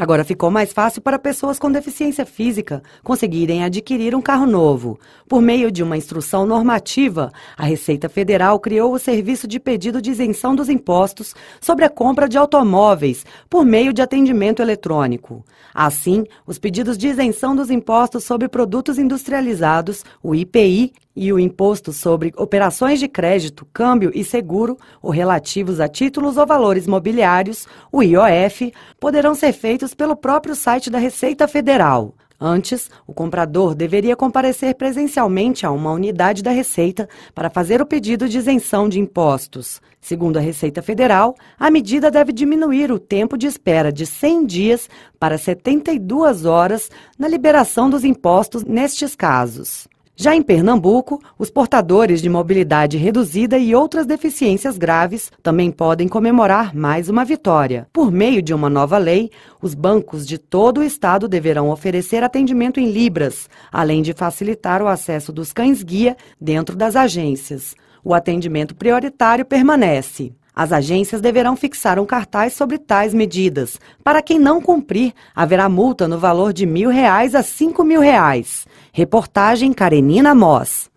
Agora ficou mais fácil para pessoas com deficiência física conseguirem adquirir um carro novo. Por meio de uma instrução normativa, a Receita Federal criou o serviço de pedido de isenção dos impostos sobre a compra de automóveis por meio de atendimento eletrônico. Assim, os pedidos de isenção dos impostos sobre produtos industrializados, o IPI, e o imposto sobre operações de crédito, câmbio e seguro, ou relativos a títulos ou valores mobiliários, o IOF, poderão ser feitos pelo próprio site da Receita Federal. Antes, o comprador deveria comparecer presencialmente a uma unidade da Receita para fazer o pedido de isenção de impostos. Segundo a Receita Federal, a medida deve diminuir o tempo de espera de 100 dias para 72 horas na liberação dos impostos nestes casos. Já em Pernambuco, os portadores de mobilidade reduzida e outras deficiências graves também podem comemorar mais uma vitória. Por meio de uma nova lei, os bancos de todo o estado deverão oferecer atendimento em Libras, além de facilitar o acesso dos cães-guia dentro das agências. O atendimento prioritário permanece. As agências deverão fixar um cartaz sobre tais medidas. Para quem não cumprir, haverá multa no valor de R$ 1.000 a R$ 5.000. Reportagem Karenina Moss.